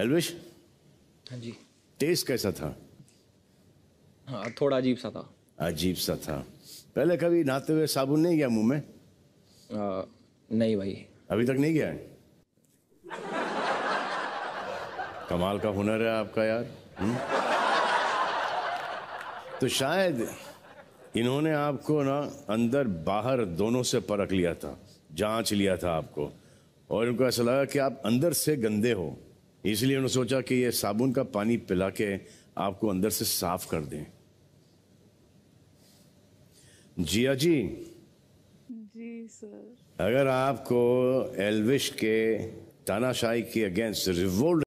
एलविश हाँ जी टेस्ट कैसा था हाँ थोड़ा अजीब सा था अजीब सा था पहले कभी नहाते हुए साबुन नहीं गया मुंह में आ, नहीं भाई अभी तक नहीं गया है कमाल का हुनर है आपका यार हुँ? हम्म? तो शायद इन्होंने आपको ना अंदर बाहर दोनों से परख लिया था जांच लिया था आपको और इनको ऐसा लगा कि आप अंदर से गंदे हो इसलिए उन्होंने सोचा कि ये साबुन का पानी पिला के आपको अंदर से साफ कर दें जिया जी जी सर अगर आपको एलविश के तानाशाही के अगेंस्ट रिवोल्ट